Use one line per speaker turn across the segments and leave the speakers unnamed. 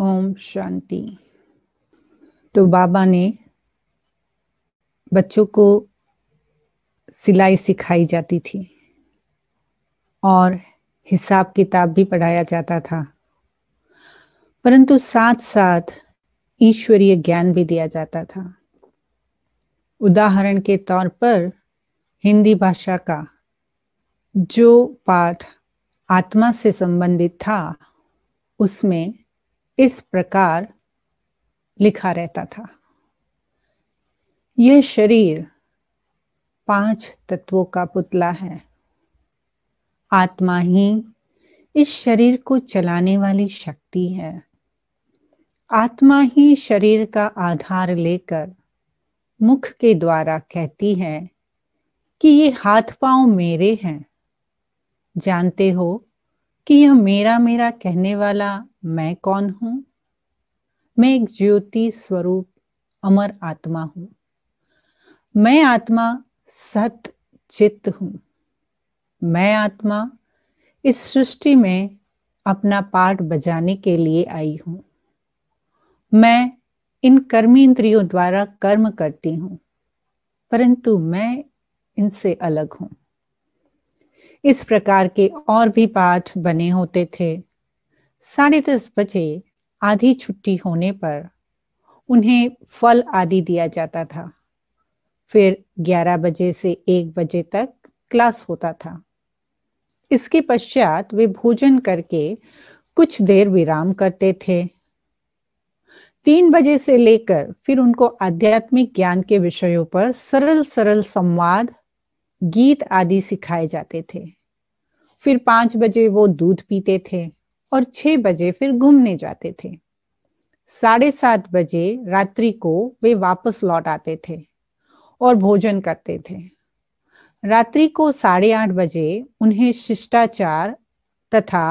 ओम शांति तो बाबा ने बच्चों को सिलाई सिखाई जाती थी और हिसाब किताब भी पढ़ाया जाता था परंतु साथ साथ ईश्वरीय ज्ञान भी दिया जाता था उदाहरण के तौर पर हिंदी भाषा का जो पाठ आत्मा से संबंधित था उसमें इस प्रकार लिखा रहता था यह शरीर पांच तत्वों का पुतला है आत्मा ही इस शरीर को चलाने वाली शक्ति है आत्मा ही शरीर का आधार लेकर मुख के द्वारा कहती है कि ये हाथ पांव मेरे हैं जानते हो कि यह मेरा मेरा कहने वाला मैं कौन हूं मैं एक ज्योति स्वरूप अमर आत्मा हूं मैं आत्मा सत चित्त हूं मैं आत्मा इस सृष्टि में अपना पाठ बजाने के लिए आई हूं मैं इन कर्मी इंद्रियों द्वारा कर्म करती हूं परंतु मैं इनसे अलग हूं इस प्रकार के और भी पाठ बने होते थे साढ़े दस बजे आधी छुट्टी होने पर उन्हें फल आदि दिया जाता था फिर ग्यारह बजे से एक बजे तक क्लास होता था इसके पश्चात वे भोजन करके कुछ देर विराम करते थे तीन बजे से लेकर फिर उनको आध्यात्मिक ज्ञान के विषयों पर सरल सरल संवाद गीत आदि सिखाए जाते थे फिर पांच बजे वो दूध पीते थे और छह बजे फिर घूमने जाते थे साढ़े सात बजे रात्रि को वे वापस लौट आते थे और भोजन करते थे रात्रि को साढ़े आठ बजे उन्हें शिष्टाचार तथा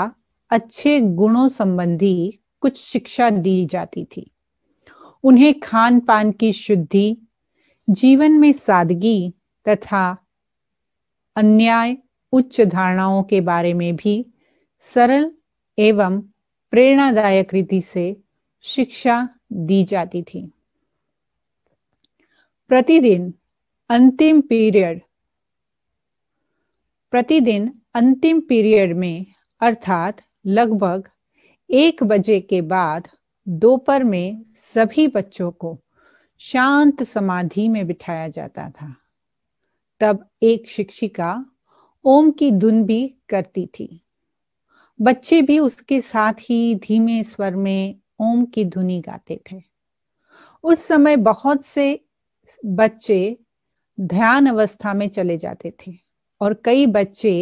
अच्छे गुणों संबंधी कुछ शिक्षा दी जाती थी उन्हें खान पान की शुद्धि जीवन में सादगी तथा अन्याय उच्च धारणाओं के बारे में भी सरल एवं प्रेरणादायक रीति से शिक्षा दी जाती थी प्रतिदिन अंतिम पीरियड प्रतिदिन अंतिम पीरियड में अर्थात लगभग एक बजे के बाद दोपहर में सभी बच्चों को शांत समाधि में बिठाया जाता था तब एक शिक्षिका ओम की धुन भी करती थी बच्चे भी उसके साथ ही धीमे स्वर में ओम की धुनी गाते थे उस समय बहुत से बच्चे ध्यान अवस्था में चले जाते थे और कई बच्चे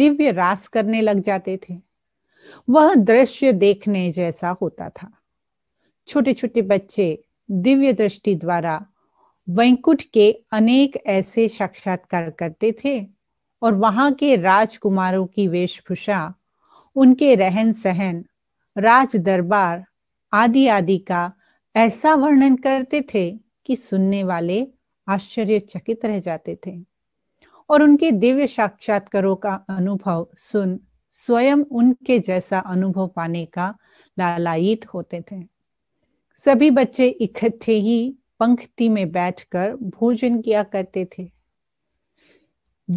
दिव्य रास करने लग जाते थे वह दृश्य देखने जैसा होता था छोटे छोटे बच्चे दिव्य दृष्टि द्वारा वैंकुट के अनेक ऐसे साक्षात्कार करते थे और वहां के राजकुमारों की वेशभूषा उनके रहन सहन राज दरबार आदि आदि का ऐसा वर्णन करते थे कि सुनने वाले आश्चर्यचकित रह जाते थे और उनके दिव्य साक्षात्कारों का अनुभव सुन स्वयं उनके जैसा अनुभव पाने का लालायित होते थे सभी बच्चे इकट्ठे ही पंक्ति में बैठकर भोजन किया करते थे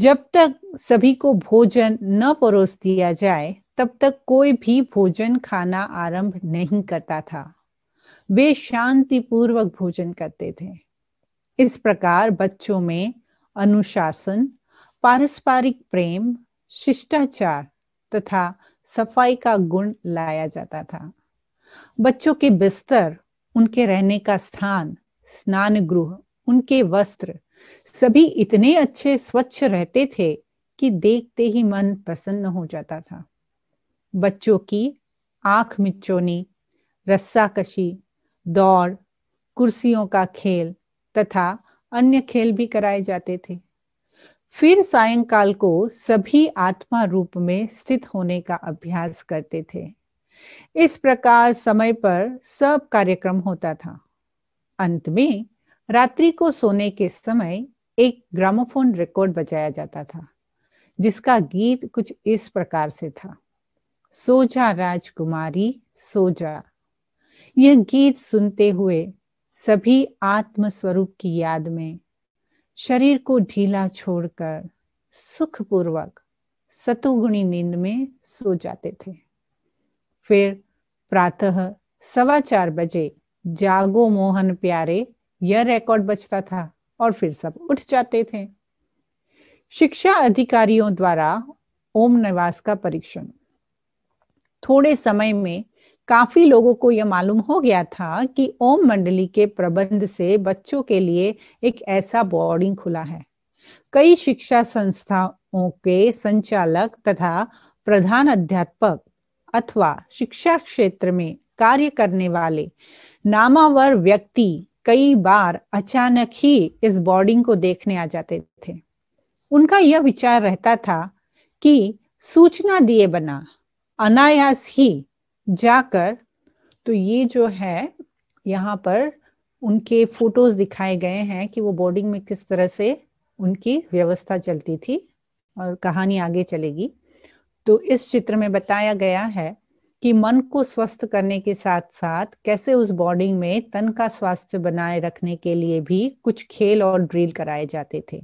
जब तक सभी को भोजन न परोस दिया जाए तब तक कोई भी भोजन खाना आरंभ नहीं करता था वे शांतिपूर्वक भोजन करते थे इस प्रकार बच्चों में अनुशासन पारस्परिक प्रेम शिष्टाचार तथा सफाई का गुण लाया जाता था बच्चों के बिस्तर उनके रहने का स्थान स्नान गृह उनके वस्त्र सभी इतने अच्छे स्वच्छ रहते थे कि देखते ही मन प्रसन्न हो जाता था बच्चों की आंख मिचोनी रस्साकशी दौड़ कुर्सियों का खेल तथा अन्य खेल भी कराए जाते थे फिर सायंकाल को सभी आत्मा रूप में स्थित होने का अभ्यास करते थे इस प्रकार समय पर सब कार्यक्रम होता था अंत में रात्रि को सोने के समय एक ग्रामोफोन रिकॉर्ड बजाया जाता था जिसका गीत कुछ इस प्रकार से था सोजा राजकुमारी सोजा यह गीत सुनते हुए सभी आत्म स्वरूप की याद में शरीर को ढीला छोड़कर सुखपूर्वक सतुगुणी नींद में सो जाते थे फिर प्रातः सवा चार बजे जागो मोहन प्यारे यह रिकॉर्ड बचता था और फिर सब उठ जाते थे शिक्षा अधिकारियों द्वारा ओम निवास का परीक्षण थोड़े समय में काफी लोगों को यह मालूम हो गया था कि ओम मंडली के प्रबंध से बच्चों के लिए एक ऐसा बोर्डिंग खुला है कई शिक्षा संस्थाओं के संचालक तथा प्रधान अध्यापक अथवा शिक्षा क्षेत्र में कार्य करने वाले नामावर व्यक्ति कई बार अचानक ही इस बोर्डिंग को देखने आ जाते थे उनका यह विचार रहता था कि सूचना दिए बना अनायास ही जाकर तो ये जो है यहाँ पर उनके फोटोज दिखाए गए हैं कि वो बोर्डिंग में किस तरह से उनकी व्यवस्था चलती थी और कहानी आगे चलेगी तो इस चित्र में बताया गया है कि मन को स्वस्थ करने के साथ साथ कैसे उस बॉर्डिंग में तन का स्वास्थ्य बनाए रखने के लिए भी कुछ खेल और ड्रिल कराए जाते थे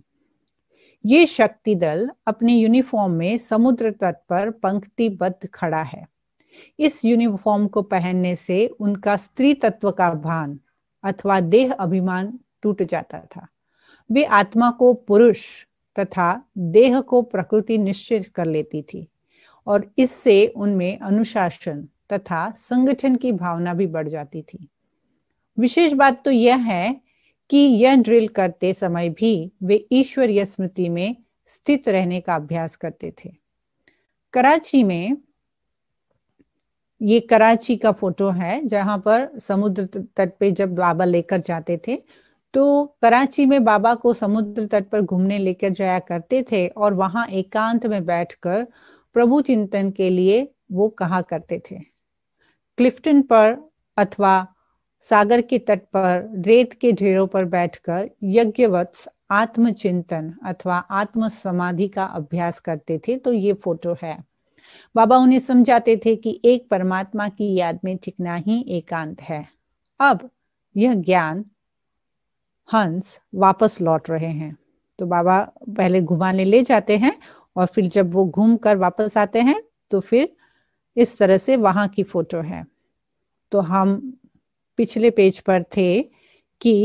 ये शक्ति दल अपने यूनिफॉर्म में समुद्र तट पर पंक्तिबद्ध खड़ा है इस यूनिफॉर्म को पहनने से उनका स्त्री तत्व का भान अथवा देह अभिमान टूट जाता था वे आत्मा को पुरुष तथा देह को प्रकृति निश्चित कर लेती थी और इससे उनमें अनुशासन तथा संगठन की भावना भी बढ़ जाती थी विशेष बात तो यह है कि यह ड्रिल करते समय भी वे ईश्वरीय स्मृति में स्थित रहने का अभ्यास करते थे कराची में ये कराची का फोटो है जहां पर समुद्र तट पे जब बाबा लेकर जाते थे तो कराची में बाबा को समुद्र तट पर घूमने लेकर जाया करते थे और वहां एकांत में बैठकर प्रभु चिंतन के लिए वो कहा करते थे क्लिफ्टन पर अथवा सागर के तट पर रेत के ढेरों पर बैठकर यज्ञवत्स आत्मचिंतन अथवा आत्म समाधि का अभ्यास करते थे तो ये फोटो है बाबा उन्हें समझाते थे कि एक परमात्मा की याद में टिकना ही एकांत है अब यह ज्ञान हंस वापस लौट रहे हैं तो बाबा पहले घुमाने ले जाते हैं और फिर जब वो घूम कर वापस आते हैं तो फिर इस तरह से वहां की फोटो है तो हम पिछले पेज पर थे कि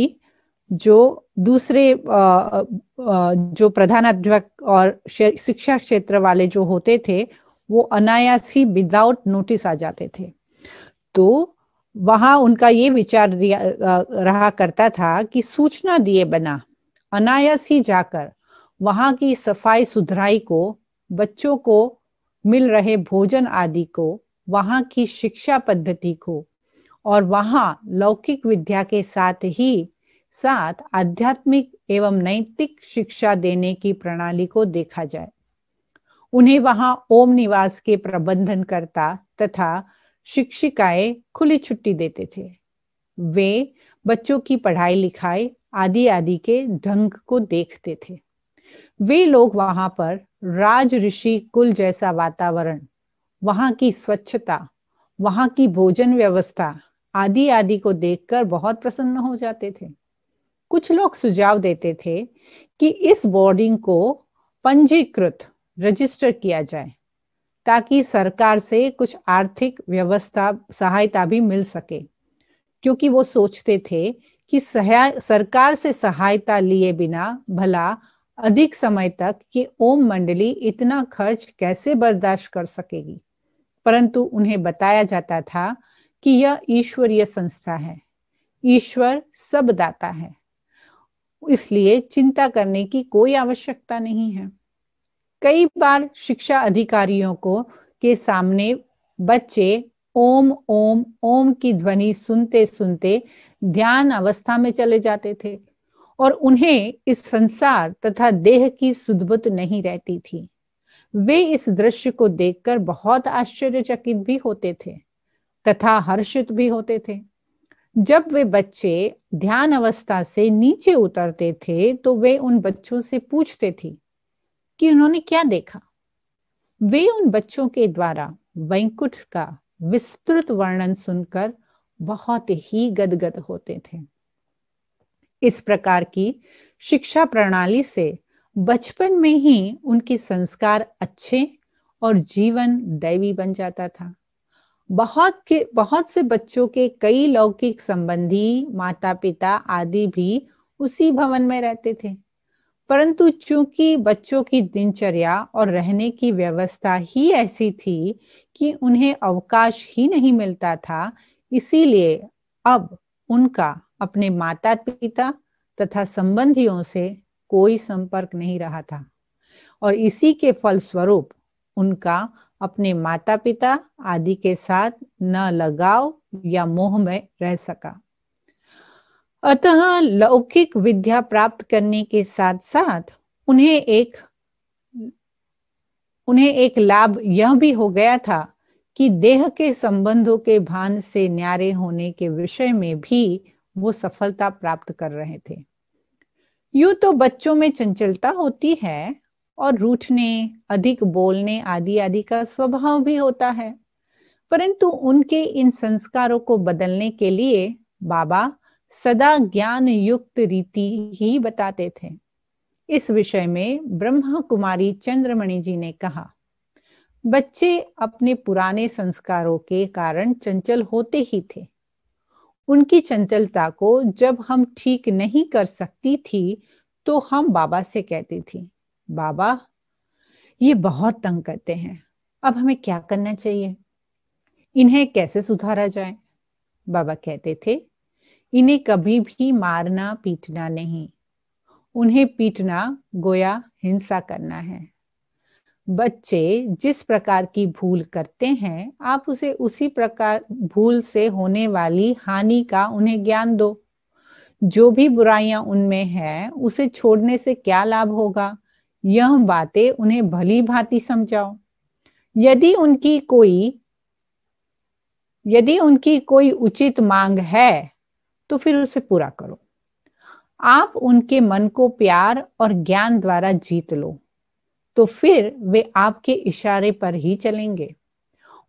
जो दूसरे जो प्रधानाध्यापक और शिक्षा क्षेत्र वाले जो होते थे वो अनायास ही विदाउट नोटिस आ जाते थे तो वहां उनका ये विचार रहा करता था कि सूचना दिए बना अनायास ही जाकर वहां की सफाई सुधराई को बच्चों को मिल रहे भोजन आदि को वहां की शिक्षा पद्धति को और वहां लौकिक विद्या के साथ ही साथ आध्यात्मिक एवं नैतिक शिक्षा देने की प्रणाली को देखा जाए उन्हें वहां ओम निवास के प्रबंधन करता तथा शिक्षिकाएं खुली छुट्टी देते थे वे बच्चों की पढ़ाई लिखाई आदि आदि के ढंग को देखते थे वे लोग वहां पर राज ऋषि कुल जैसा वातावरण वहां की स्वच्छता वहां की भोजन व्यवस्था आदि आदि को देखकर बहुत प्रसन्न हो जाते थे कुछ लोग सुझाव देते थे कि इस बोर्डिंग को पंजीकृत रजिस्टर किया जाए ताकि सरकार से कुछ आर्थिक व्यवस्था सहायता भी मिल सके क्योंकि वो सोचते थे कि सरकार से सहायता लिए बिना भला अधिक समय तक कि ओम मंडली इतना खर्च कैसे बर्दाश्त कर सकेगी परंतु उन्हें बताया जाता था कि यह ईश्वरीय संस्था है ईश्वर सब दाता है इसलिए चिंता करने की कोई आवश्यकता नहीं है कई बार शिक्षा अधिकारियों को के सामने बच्चे ओम ओम ओम की ध्वनि सुनते सुनते ध्यान अवस्था में चले जाते थे और उन्हें इस संसार तथा देह की सुदबुत नहीं रहती थी वे इस दृश्य को देखकर बहुत आश्चर्यचकित भी होते थे तथा हर्षित भी होते थे जब वे बच्चे ध्यान अवस्था से नीचे उतरते थे तो वे उन बच्चों से पूछते थे कि उन्होंने क्या देखा वे उन बच्चों के द्वारा वैंकुठ का विस्तृत वर्णन सुनकर बहुत ही गदगद होते थे इस प्रकार की शिक्षा प्रणाली से बचपन में ही उनके संस्कार अच्छे और जीवन दैवी बन जाता था बहुत के बहुत से बच्चों के कई लौकिक संबंधी माता पिता आदि भी उसी भवन में रहते थे परंतु चूंकि बच्चों की दिनचर्या और रहने की व्यवस्था ही ऐसी थी कि उन्हें अवकाश ही नहीं मिलता था इसीलिए अब उनका अपने माता पिता तथा संबंधियों से कोई संपर्क नहीं रहा था और इसी के फलस्वरूप उनका अपने माता पिता आदि के साथ न लगाव या मोह में रह सका अतः लौकिक विद्या प्राप्त करने के साथ साथ उन्हें एक उन्हें एक लाभ यह भी हो गया था कि देह के संबंधों के भान से न्यारे होने के विषय में भी वो सफलता प्राप्त कर रहे थे यूं तो बच्चों में चंचलता होती है और रूठने अधिक बोलने आदि आदि का स्वभाव भी होता है परंतु उनके इन संस्कारों को बदलने के लिए बाबा सदा ज्ञान युक्त रीति ही बताते थे इस विषय में ब्रह्मा कुमारी चंद्रमणि जी ने कहा बच्चे अपने पुराने संस्कारों के कारण चंचल होते ही थे उनकी चंचलता को जब हम ठीक नहीं कर सकती थी तो हम बाबा से कहती थी बाबा ये बहुत तंग करते हैं अब हमें क्या करना चाहिए इन्हें कैसे सुधारा जाए बाबा कहते थे इन्हें कभी भी मारना पीटना नहीं उन्हें पीटना गोया हिंसा करना है बच्चे जिस प्रकार की भूल करते हैं आप उसे उसी प्रकार भूल से होने वाली हानि का उन्हें ज्ञान दो जो भी बुराइयां उनमें है उसे छोड़ने से क्या लाभ होगा यह बातें उन्हें भली भांति समझाओ यदि उनकी कोई यदि उनकी कोई उचित मांग है तो फिर उसे पूरा करो आप उनके मन को प्यार और ज्ञान द्वारा जीत लो तो फिर वे आपके इशारे पर ही चलेंगे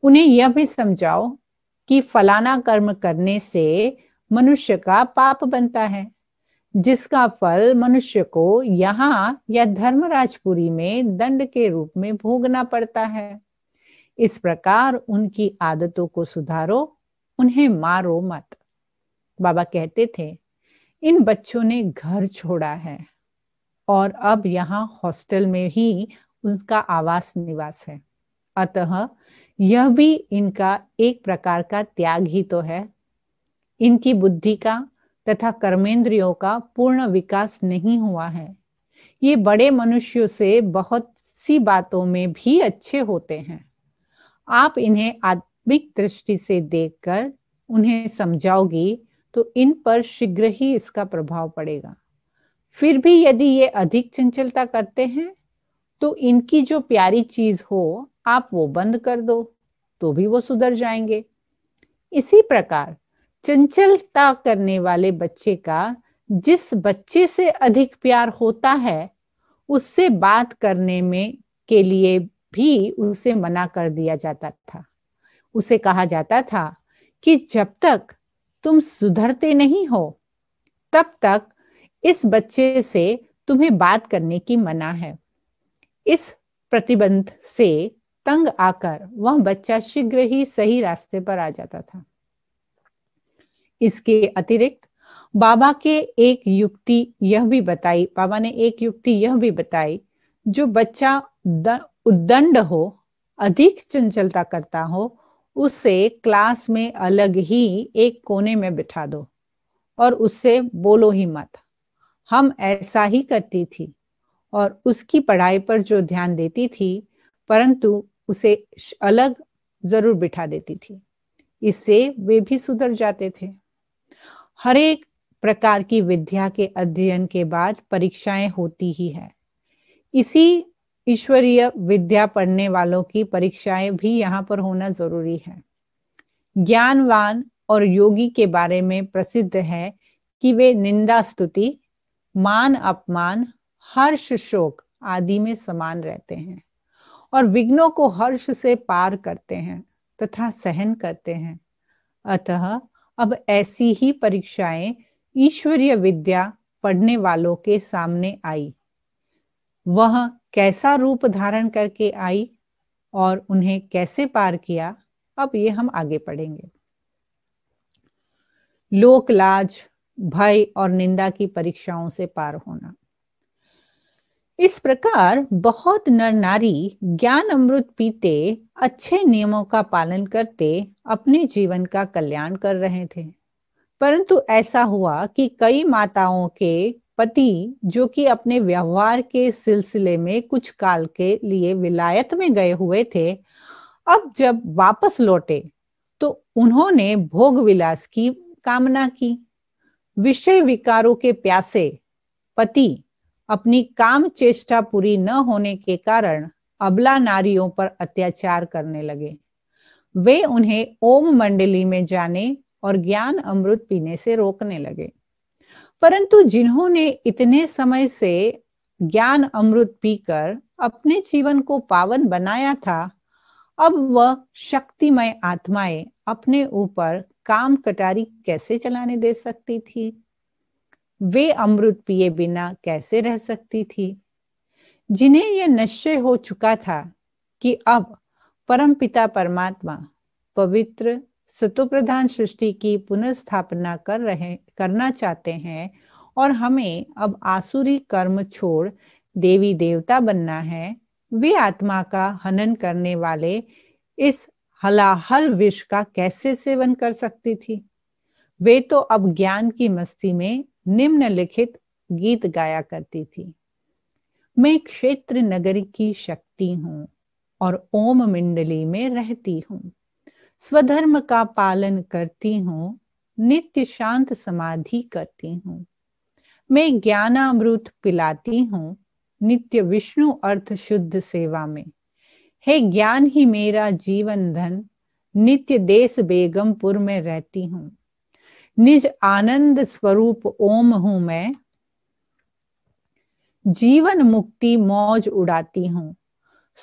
उन्हें यह भी समझाओ कि फलाना कर्म करने से मनुष्य का पाप बनता है जिसका फल मनुष्य को यहाँ या धर्मराजपुरी में दंड के रूप में भोगना पड़ता है इस प्रकार उनकी आदतों को सुधारो उन्हें मारो मत बाबा कहते थे इन बच्चों ने घर छोड़ा है और अब यहाँ हॉस्टल में ही उनका आवास निवास है अतः यह भी इनका एक प्रकार का त्याग ही तो है इनकी बुद्धि का तथा कर्मेंद्रियों का पूर्ण विकास नहीं हुआ है ये बड़े मनुष्यों से बहुत सी बातों में भी अच्छे होते हैं आप इन्हें आत्मिक दृष्टि से देखकर उन्हें समझाओगी तो इन पर शीघ्र ही इसका प्रभाव पड़ेगा फिर भी यदि ये अधिक चंचलता करते हैं तो इनकी जो प्यारी चीज हो आप वो बंद कर दो तो भी वो सुधर जाएंगे इसी प्रकार चंचलता करने वाले बच्चे का जिस बच्चे से अधिक प्यार होता है उससे बात करने में के लिए भी उसे मना कर दिया जाता था उसे कहा जाता था कि जब तक तुम सुधरते नहीं हो तब तक इस बच्चे से तुम्हें बात करने की मना है इस प्रतिबंध से तंग आकर वह बच्चा शीघ्र ही सही रास्ते पर आ जाता था इसके अतिरिक्त बाबा के एक युक्ति यह भी बताई बाबा ने एक युक्ति यह भी बताई जो बच्चा उद्दंड हो अधिक चंचलता करता हो उसे क्लास में अलग ही एक कोने में बिठा दो और उससे बोलो ही मत हम ऐसा ही करती थी और उसकी पढ़ाई पर जो ध्यान देती थी परंतु उसे अलग जरूर बिठा देती थी इससे वे भी सुधर जाते थे हर एक प्रकार की विद्या के अध्ययन के बाद परीक्षाएं होती ही है इसी ईश्वरीय विद्या पढ़ने वालों की परीक्षाएं भी यहाँ पर होना जरूरी है ज्ञानवान और योगी के बारे में प्रसिद्ध है कि वे निंदा स्तुति मान अपमान हर्ष शोक आदि में समान रहते हैं और विघ्नों को हर्ष से पार करते हैं तथा सहन करते हैं अतः अब ऐसी ही परीक्षाएं ईश्वरीय विद्या पढ़ने वालों के सामने आई वह कैसा रूप धारण करके आई और उन्हें कैसे पार किया अब ये हम आगे पढ़ेंगे लोकलाज भय और निंदा की परीक्षाओं से पार होना इस प्रकार बहुत नर नारी ज्ञान अमृत पीते अच्छे नियमों का पालन करते अपने जीवन का कल्याण कर रहे थे परंतु ऐसा हुआ कि कई माताओं के पति जो कि अपने व्यवहार के सिलसिले में कुछ काल के लिए विलायत में गए हुए थे अब जब वापस लौटे तो उन्होंने भोग विलास की कामना की विषय विकारों के प्यासे पति अपनी काम चेष्टा पूरी न होने के कारण अबला नारियों पर अत्याचार करने लगे वे उन्हें ओम मंडली में जाने और ज्ञान अमृत पीने से रोकने लगे परंतु जिन्होंने इतने समय से ज्ञान अमृत पीकर अपने जीवन को पावन बनाया था अब वह शक्तिमय आत्माएं अपने ऊपर काम कटारी कैसे चलाने दे सकती थी वे अमृत पिए बिना कैसे रह सकती थी जिन्हें यह निश्चय हो चुका था कि अब परमपिता परमात्मा पवित्र सतुप्रधान सृष्टि की पुनर्स्थापना कर रहे करना चाहते हैं और हमें अब आसुरी कर्म छोड़ देवी देवता बनना है वे आत्मा का हनन करने वाले इस हलाहल विष का कैसे सेवन कर सकती थी वे तो अब ज्ञान की मस्ती में निम्नलिखित गीत गाया करती थी मैं क्षेत्र नगर की शक्ति हूँ और ओम मंडली में रहती हूँ स्वधर्म का पालन करती हूँ नित्य शांत समाधि करती हूँ मैं ज्ञानामृत पिलाती हूँ नित्य विष्णु अर्थ शुद्ध सेवा में हे ज्ञान ही मेरा जीवन धन नित्य देश बेगमपुर में रहती हूँ निज आनंद स्वरूप ओम हूं मैं जीवन मुक्ति मौज उड़ाती हूँ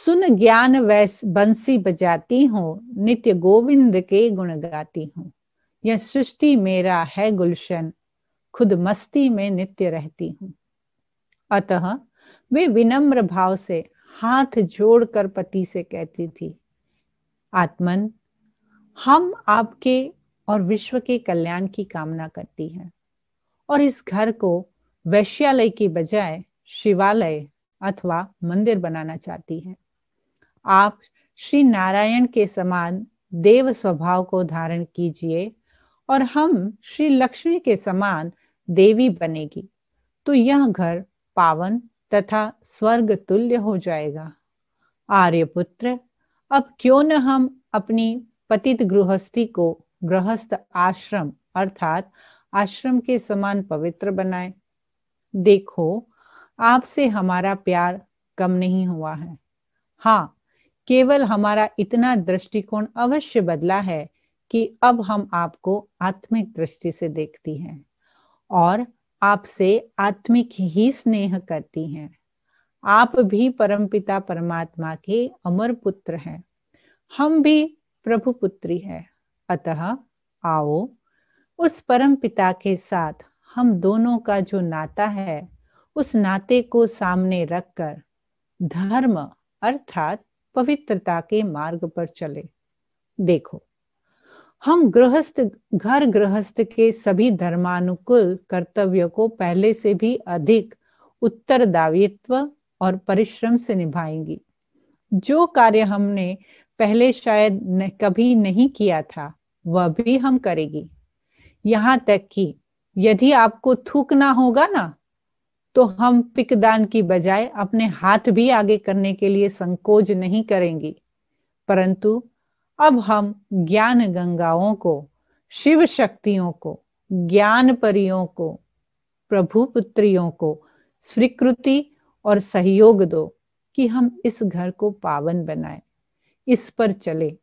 सुन ज्ञान वैस बंसी बजाती हूँ नित्य गोविंद के गुण गाती हूँ यह सृष्टि मेरा है गुलशन खुद मस्ती में नित्य रहती हूँ अतः वे विनम्र भाव से हाथ जोड़कर पति से कहती थी आत्मन हम आपके और विश्व के कल्याण की कामना करती हैं और इस घर को वैश्यालय की बजाय शिवालय अथवा मंदिर बनाना चाहती है आप श्री नारायण के समान देव स्वभाव को धारण कीजिए और हम श्री लक्ष्मी के समान देवी बनेगी तो यह घर पावन तथा स्वर्ग तुल्य हो जाएगा आर्यपुत्र अब क्यों न हम अपनी पतित गृहस्थी को गृहस्थ आश्रम अर्थात आश्रम के समान पवित्र बनाए देखो आपसे हमारा प्यार कम नहीं हुआ है हाँ केवल हमारा इतना दृष्टिकोण अवश्य बदला है कि अब हम आपको आत्मिक दृष्टि से देखती हैं और आपसे आत्मिक ही स्नेह करती हैं आप भी परमपिता परमात्मा के अमर पुत्र हैं हम भी प्रभु पुत्री हैं अतः आओ उस परम पिता के साथ हम दोनों का जो नाता है उस नाते को सामने रखकर धर्म अर्थात पवित्रता के मार्ग पर चले देखो हम गृहस्थ घर गृहस्थ के सभी धर्मानुकूल कर्तव्य को पहले से भी अधिक उत्तरदायित्व और परिश्रम से निभाएंगी जो कार्य हमने पहले शायद न, कभी नहीं किया था वह भी हम करेगी यहाँ तक कि यदि आपको थूकना होगा ना तो हम पिकदान की बजाय अपने हाथ भी आगे करने के लिए संकोच नहीं करेंगी परंतु अब हम ज्ञान गंगाओं को शिव शक्तियों को ज्ञान परियों को प्रभु पुत्रियों को स्वीकृति और सहयोग दो कि हम इस घर को पावन बनाए इस पर चले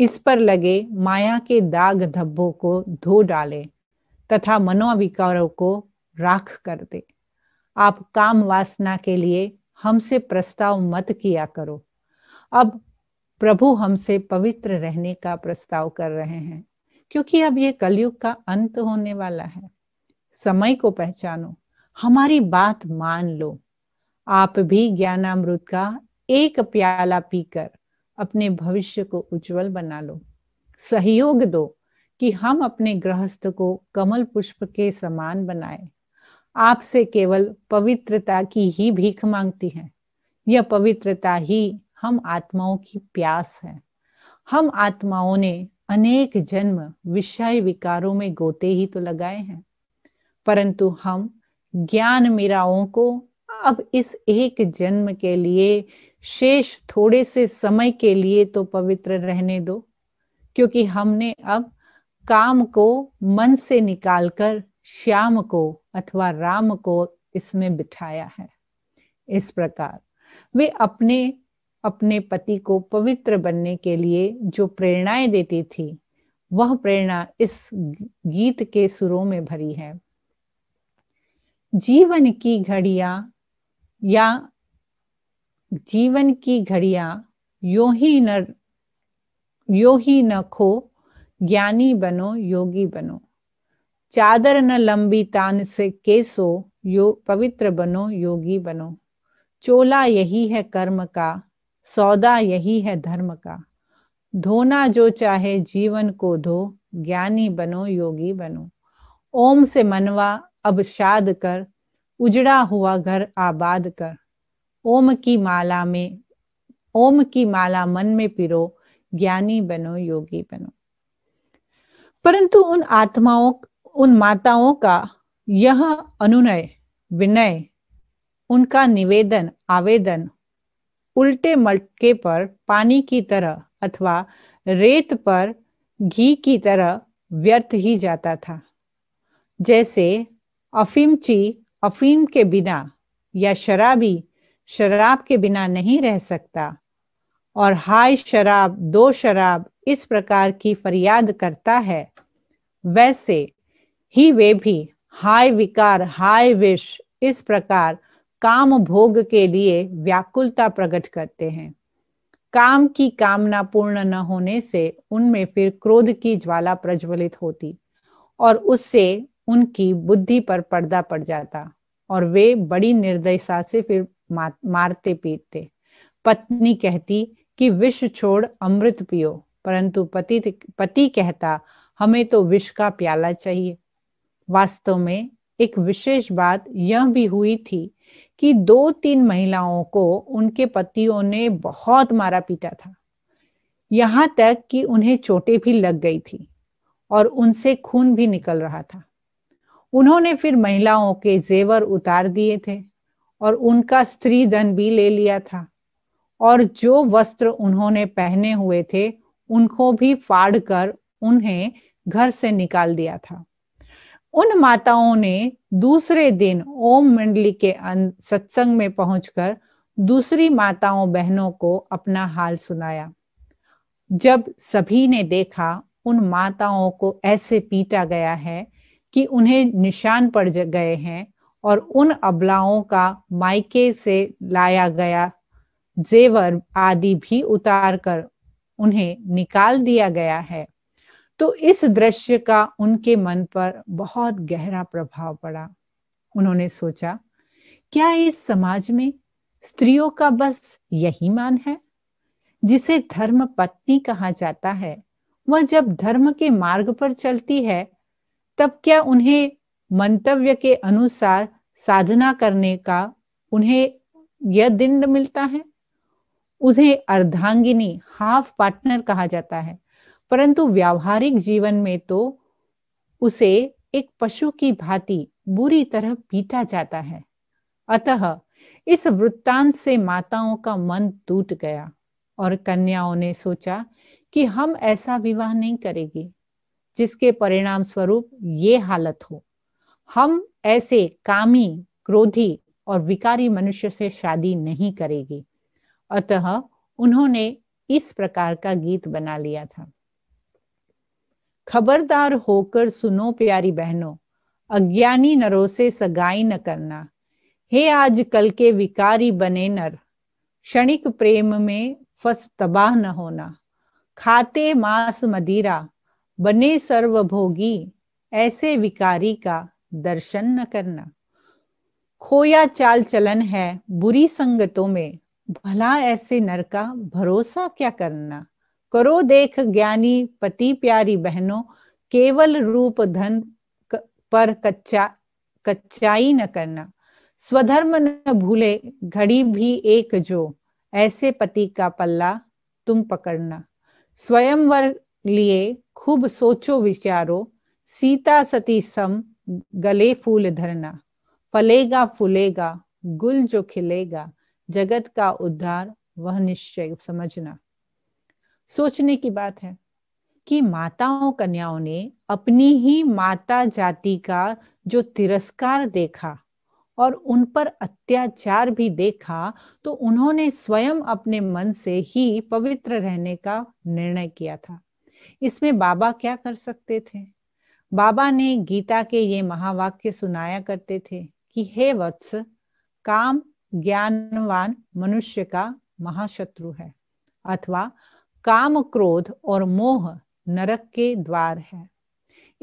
इस पर लगे माया के दाग धब्बों को धो डाले तथा मनोविकारों को राख कर दे आप काम वासना के लिए हमसे प्रस्ताव मत किया करो अब प्रभु हमसे पवित्र रहने का प्रस्ताव कर रहे हैं क्योंकि अब ये कलयुग का अंत होने वाला है समय को पहचानो हमारी बात मान लो आप भी ज्ञानामृत का एक प्याला पीकर अपने भविष्य को उज्जवल बना लो सहयोग दो कि हम अपने गृहस्थ को कमल पुष्प के समान बनाए आपसे केवल पवित्रता की ही भीख मांगती है यह पवित्रता ही हम आत्माओं की प्यास है हम आत्माओं ने अनेक जन्म विषय विकारों में गोते ही तो लगाए हैं परंतु हम ज्ञान मीराओं को अब इस एक जन्म के लिए शेष थोड़े से समय के लिए तो पवित्र रहने दो क्योंकि हमने अब काम को मन से निकालकर श्याम को अथवा राम को इसमें बिठाया है इस प्रकार वे अपने अपने पति को पवित्र बनने के लिए जो प्रेरणाएं देती थी वह प्रेरणा इस गीत के सुरों में भरी है जीवन की घड़िया या जीवन की घड़िया यो ही न यो ही न खो ज्ञानी बनो योगी बनो चादर न लंबी तान से केसो यो पवित्र बनो योगी बनो चोला यही है कर्म का सौदा यही है धर्म का धोना जो चाहे जीवन को धो ज्ञानी बनो योगी बनो ओम से मनवा अब शाद कर उजड़ा हुआ घर आबाद कर ओम की माला में ओम की माला मन में पिरो ज्ञानी बनो योगी बनो परंतु उन आत्माओं उन माताओं का यह अनुनय विनय उनका निवेदन आवेदन उल्टे मटके पर पानी की तरह अथवा रेत पर घी की तरह व्यर्थ ही जाता था जैसे अफीमची अफीम के बिना या शराबी शराब के बिना नहीं रह सकता और हाय शराब दो शराब इस प्रकार की फरियाद करता है वैसे ही वे भी हाय विकार हाय विष इस प्रकार काम भोग के लिए व्याकुलता प्रकट करते हैं काम की कामना पूर्ण न होने से उनमें फिर क्रोध की ज्वाला प्रज्वलित होती और उससे उनकी बुद्धि पर पर्दा पड़ जाता और वे बड़ी निर्दयता से फिर मारते पीटते पत्नी कहती कि विष छोड़ अमृत पियो परंतु पति पति कहता हमें तो विष का प्याला चाहिए वास्तव में एक विशेष बात यह भी हुई थी कि दो तीन महिलाओं को उनके पतियों ने बहुत मारा पीटा था यहां तक कि उन्हें चोटें भी लग गई थी और उनसे खून भी निकल रहा था उन्होंने फिर महिलाओं के जेवर उतार दिए थे और उनका स्त्री धन भी ले लिया था और जो वस्त्र उन्होंने पहने हुए थे उनको भी फाड़ कर उन्हें घर से निकाल दिया था उन माताओं ने दूसरे दिन ओम मंडली के अं-, सत्संग में पहुंचकर दूसरी माताओं बहनों को अपना हाल सुनाया जब सभी ने देखा उन माताओं को ऐसे पीटा गया है कि उन्हें निशान पड़ गए हैं और उन अबलाओं का माइके से लाया गया जेवर आदि भी उतार कर उन्हें निकाल दिया गया है तो इस दृश्य का उनके मन पर बहुत गहरा प्रभाव पड़ा उन्होंने सोचा क्या इस समाज में स्त्रियों का बस यही मान है जिसे धर्म पत्नी कहा जाता है वह जब धर्म के मार्ग पर चलती है तब क्या उन्हें मंतव्य के अनुसार साधना करने का उन्हें यह दिन मिलता है उन्हें अर्धांगिनी हाफ पार्टनर कहा जाता है परंतु व्यावहारिक जीवन में तो उसे एक पशु की भांति बुरी तरह पीटा जाता है अतः इस वृत्तांत से माताओं का मन टूट गया और कन्याओं ने सोचा कि हम ऐसा विवाह नहीं करेंगे जिसके परिणाम स्वरूप ये हालत हो हम ऐसे कामी क्रोधी और विकारी मनुष्य से शादी नहीं करेगी अतः उन्होंने इस प्रकार का गीत बना लिया था खबरदार होकर सुनो प्यारी बहनों अज्ञानी नरों से सगाई न करना हे आज कल के विकारी बने नर क्षणिक प्रेम में फस तबाह न होना खाते मांस मदिरा बने सर्वभोगी ऐसे विकारी का दर्शन न करना खोया चाल चलन है बुरी संगतों में भला ऐसे नर का भरोसा क्या करना करो देख ज्ञानी पति प्यारी बहनों केवल रूप धन पर कच्चा कच्चाई न करना स्वधर्म न भूले घड़ी भी एक जो ऐसे पति का पल्ला तुम पकड़ना स्वयंवर लिए खूब सोचो विचारो सीता सती सम गले फूल धरना फलेगा फूलेगा गुल जो खिलेगा जगत का उद्धार वह निश्चय समझना सोचने की बात है कि माताओं कन्याओं ने अपनी ही माता जाति का जो तिरस्कार देखा और उन पर अत्याचार भी देखा तो उन्होंने स्वयं अपने मन से ही पवित्र रहने का निर्णय किया था इसमें बाबा क्या कर सकते थे बाबा ने गीता के ये महावाक्य सुनाया करते थे कि हे वत्स काम ज्ञानवान मनुष्य का महाशत्रु है अथवा काम क्रोध और मोह नरक के द्वार है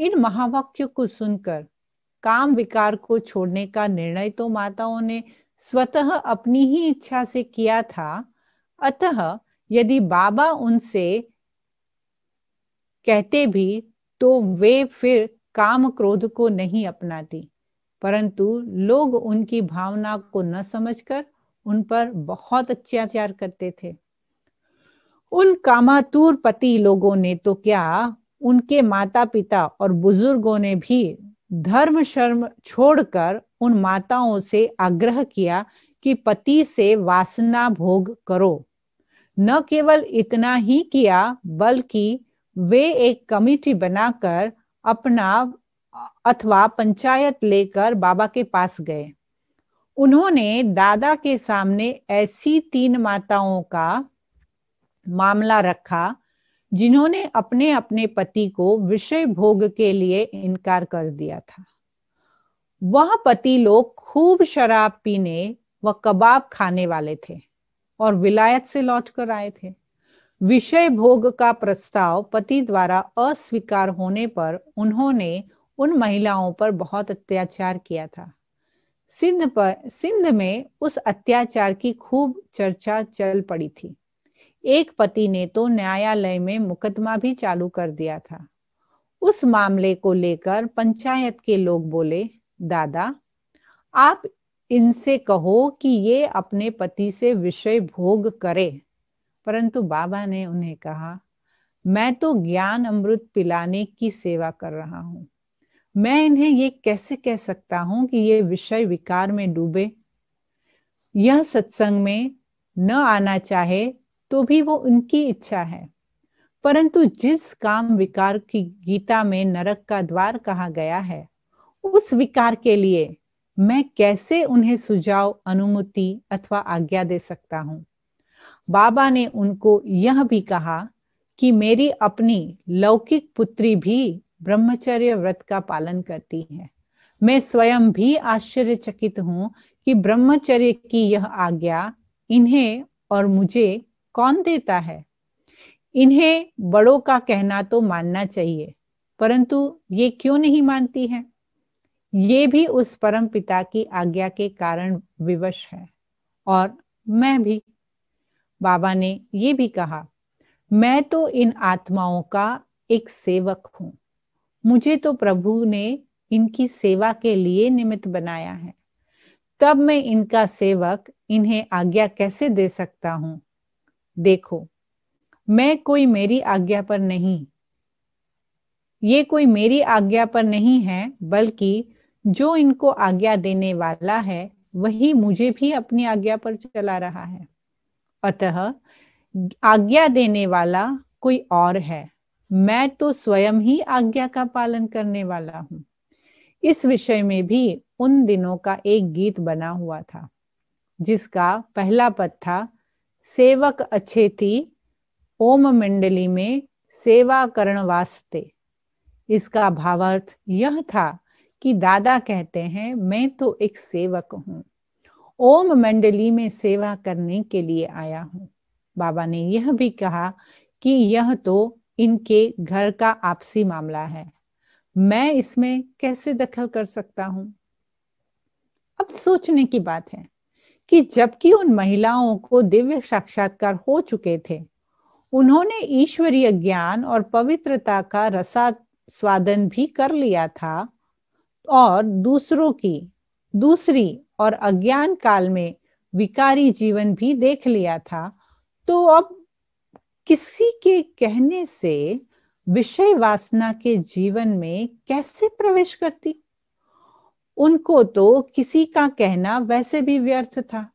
इन महावाक्यों को सुनकर काम विकार को छोड़ने का निर्णय तो माताओं ने स्वतः अपनी ही इच्छा से किया था अतः यदि बाबा उनसे कहते भी तो वे फिर काम क्रोध को नहीं अपनाती परंतु लोग उनकी भावना को न समझकर उन पर बहुत अत्याचार करते थे उन कामातूर पति लोगों ने तो क्या उनके माता पिता और बुजुर्गों ने भी धर्म शर्म छोड़कर उन माताओं से आग्रह किया कि पति से वासना भोग करो न केवल इतना ही किया बल्कि वे एक कमिटी बनाकर अपना अथवा पंचायत लेकर बाबा के पास गए उन्होंने दादा के सामने ऐसी तीन माताओं का मामला रखा जिन्होंने अपने अपने पति को विषय भोग के लिए इनकार कर दिया था वह पति लोग खूब शराब पीने व कबाब खाने वाले थे और विलायत से लौट कर आए थे विषय भोग का प्रस्ताव पति द्वारा अस्वीकार होने पर उन्होंने उन महिलाओं पर बहुत अत्याचार किया था सिंध पर सिंध में उस अत्याचार की खूब चर्चा चल पड़ी थी एक पति ने तो न्यायालय में मुकदमा भी चालू कर दिया था उस मामले को लेकर पंचायत के लोग बोले दादा आप इनसे कहो कि ये अपने पति से विषय भोग करे परंतु बाबा ने उन्हें कहा मैं तो ज्ञान अमृत पिलाने की सेवा कर रहा हूं मैं इन्हें ये कैसे कह सकता हूं कि ये विषय विकार में डूबे यह सत्संग में न आना चाहे तो भी वो उनकी इच्छा है परंतु जिस काम विकार की गीता में नरक का द्वार कहा गया है उस विकार के लिए मैं कैसे उन्हें सुझाव अनुमति अथवा आज्ञा दे सकता हूं बाबा ने उनको यह भी कहा कि मेरी अपनी लौकिक पुत्री भी ब्रह्मचर्य व्रत का पालन करती है मैं स्वयं भी आश्चर्यचकित हूं कि ब्रह्मचर्य की यह आज्ञा इन्हें और मुझे कौन देता है इन्हें बड़ों का कहना तो मानना चाहिए परंतु ये क्यों नहीं मानती है ये भी उस परम पिता की आज्ञा के कारण विवश है और मैं भी बाबा ने ये भी कहा मैं तो इन आत्माओं का एक सेवक हूं मुझे तो प्रभु ने इनकी सेवा के लिए निमित्त बनाया है तब मैं इनका सेवक इन्हें आज्ञा कैसे दे सकता हूं देखो मैं कोई मेरी आज्ञा पर नहीं ये कोई मेरी आज्ञा पर नहीं है बल्कि जो इनको आज्ञा देने वाला है वही मुझे भी अपनी आज्ञा पर चला रहा है अतः आज्ञा देने वाला कोई और है मैं तो स्वयं ही आज्ञा का पालन करने वाला हूं इस विषय में भी उन दिनों का एक गीत बना हुआ था जिसका पहला पद था सेवक अच्छे थी ओम मंडली में सेवा करण वास्ते इसका भावार्थ यह था कि दादा कहते हैं मैं तो एक सेवक हूँ ओम मंडली में सेवा करने के लिए आया हूँ बाबा ने यह भी कहा कि यह तो इनके घर का आपसी मामला है मैं इसमें कैसे दखल कर सकता हूँ अब सोचने की बात है कि जबकि उन महिलाओं को दिव्य साक्षात्कार हो चुके थे उन्होंने ईश्वरीय ज्ञान और पवित्रता का रसा स्वादन भी कर लिया था और दूसरों की दूसरी और अज्ञान काल में विकारी जीवन भी देख लिया था तो अब किसी के कहने से विषय वासना के जीवन में कैसे प्रवेश करती उनको तो किसी का कहना वैसे भी व्यर्थ था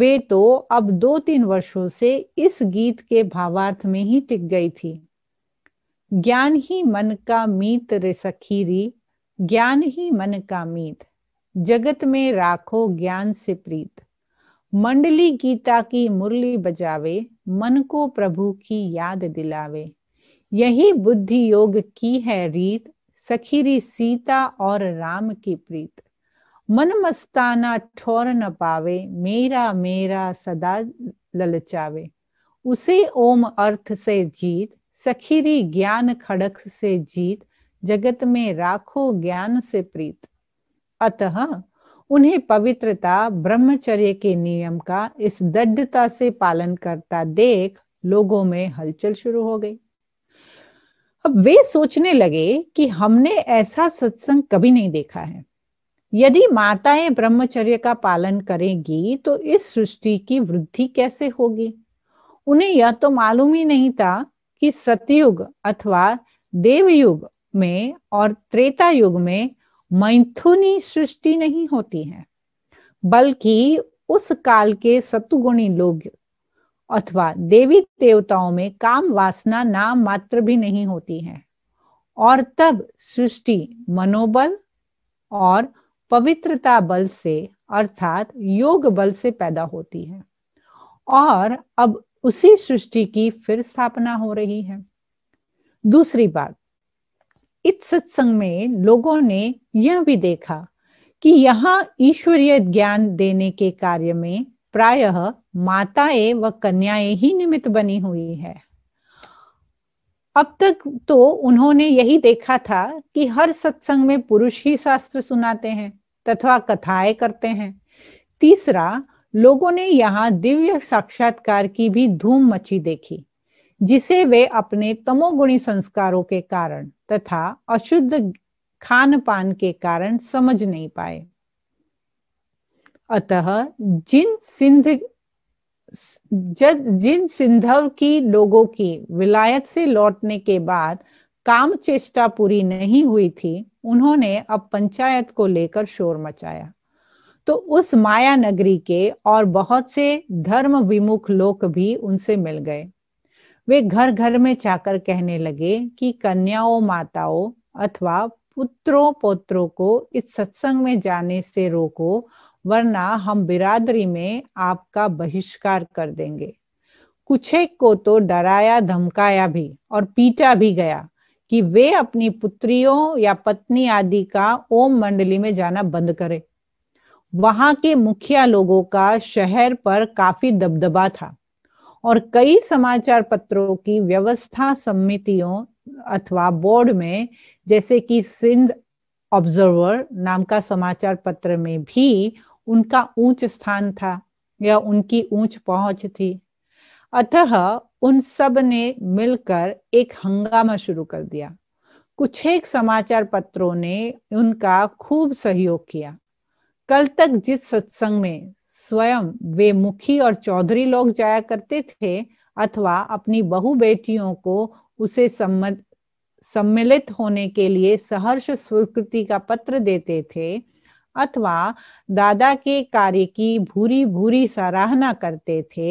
वे तो अब दो तीन वर्षों से इस गीत के भावार्थ में ही टिक गई थी ज्ञान ही मन का मीत रे सखीरी ज्ञान ही मन का मीत जगत में राखो ज्ञान से प्रीत मंडली गीता की मुरली बजावे मन को प्रभु की याद दिलावे यही बुद्धि योग की है रीत सखीरी सीता और राम की प्रीत मन मस्ताना ठोर न पावे मेरा मेरा सदा ललचावे उसे ओम अर्थ से जीत सखीरी ज्ञान खड़क से जीत जगत में राखो ज्ञान से प्रीत अतः उन्हें पवित्रता ब्रह्मचर्य के नियम का इस दृढ़ता से पालन करता देख लोगों में हलचल शुरू हो गई अब वे सोचने लगे कि हमने ऐसा सत्संग कभी नहीं देखा है यदि माताएं ब्रह्मचर्य का पालन करेंगी तो इस सृष्टि की वृद्धि कैसे होगी उन्हें यह तो मालूम ही नहीं था कि सतयुग अथवा देवयुग में और त्रेता युग में मैथुनी सृष्टि नहीं होती है बल्कि उस काल के सतुगुणी लोग अथवा देवी देवताओं में काम वासना नाम मात्र भी नहीं होती है और तब सृष्टि मनोबल और पवित्रता बल से अर्थात योग बल से पैदा होती है और अब उसी सृष्टि की फिर स्थापना हो रही है दूसरी बात इस सत्संग में लोगों ने यह भी देखा कि यहाँ ईश्वरीय ज्ञान देने के कार्य में प्रायः माताएं व कन्याएं ही निमित्त बनी हुई है अब तक तो उन्होंने यही देखा था कि हर सत्संग में पुरुष ही शास्त्र सुनाते हैं तथा कथाएं करते हैं तीसरा लोगों ने यहाँ दिव्य साक्षात्कार की भी धूम मची देखी जिसे वे अपने तमोगुणी संस्कारों के कारण तथा अशुद्ध खान पान के कारण समझ नहीं पाए अतः जिन सिंध जज जिन सिंधव की लोगों की विलायत से लौटने के बाद काम चेष्टा पूरी नहीं हुई थी उन्होंने अब पंचायत को लेकर शोर मचाया तो उस माया नगरी के और बहुत से धर्म विमुख लोग भी उनसे मिल गए वे घर घर में जाकर कहने लगे कि कन्याओं माताओं अथवा पुत्रों पोत्रों को इस सत्संग में जाने से रोको वरना हम बिरादरी में आपका बहिष्कार कर देंगे कुछ एक को तो डराया धमकाया भी और पीटा भी गया कि वे अपनी पुत्रियों या पत्नी आदि का ओम मंडली में जाना बंद करें। वहां के मुखिया लोगों का शहर पर काफी दबदबा था और कई समाचार पत्रों की व्यवस्था समितियों अथवा बोर्ड में जैसे कि सिंध ऑब्जर्वर नाम का समाचार पत्र में भी उनका ऊंच स्थान था या उनकी ऊंच पहुंच थी अतः उन सब ने मिलकर एक हंगामा शुरू कर दिया कुछ एक समाचार पत्रों ने उनका खूब सहयोग किया कल तक जिस सत्संग में स्वयं वे मुखी और चौधरी लोग जाया करते थे अथवा अपनी बहु बेटियों को उसे सम्मिलित होने के लिए सहर्ष स्वीकृति का पत्र देते थे अथवा दादा के कार्य की भूरी भूरी सराहना करते थे